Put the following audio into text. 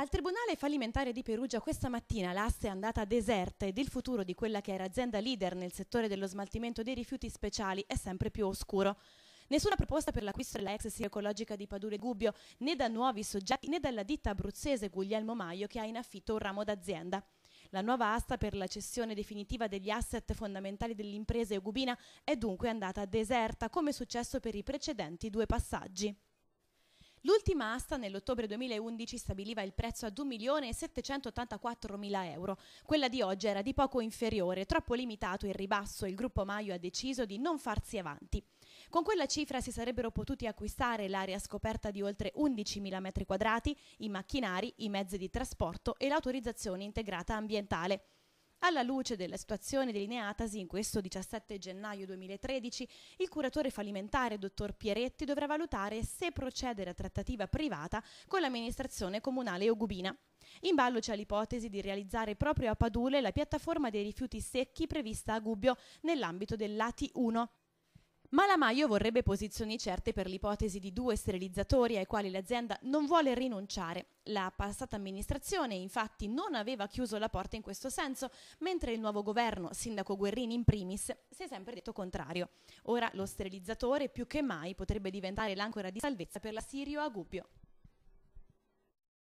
Al Tribunale fallimentare di Perugia questa mattina l'asse è andata deserta ed il futuro di quella che era azienda leader nel settore dello smaltimento dei rifiuti speciali è sempre più oscuro. Nessuna proposta per l'acquisto della ex SIA ecologica di Padure Gubbio né da nuovi soggetti né dalla ditta abruzzese Guglielmo Maio che ha in affitto un ramo d'azienda. La nuova asta per la cessione definitiva degli asset fondamentali dell'impresa eugubina è dunque andata deserta come è successo per i precedenti due passaggi. L'ultima asta nell'ottobre 2011 stabiliva il prezzo ad 1.784.000 euro. Quella di oggi era di poco inferiore, troppo limitato il ribasso e il gruppo Maio ha deciso di non farsi avanti. Con quella cifra si sarebbero potuti acquistare l'area scoperta di oltre 11.000 metri quadrati, i macchinari, i mezzi di trasporto e l'autorizzazione integrata ambientale. Alla luce della situazione delineatasi in questo 17 gennaio 2013, il curatore fallimentare dottor Pieretti dovrà valutare se procedere a trattativa privata con l'amministrazione comunale Ogubina. In ballo c'è l'ipotesi di realizzare proprio a Padule la piattaforma dei rifiuti secchi prevista a Gubbio nell'ambito del Lati 1. Ma la Maio vorrebbe posizioni certe per l'ipotesi di due sterilizzatori ai quali l'azienda non vuole rinunciare. La passata amministrazione infatti non aveva chiuso la porta in questo senso, mentre il nuovo governo, sindaco Guerrini in primis, si è sempre detto contrario. Ora lo sterilizzatore più che mai potrebbe diventare l'ancora di salvezza per la Sirio a Gubbio.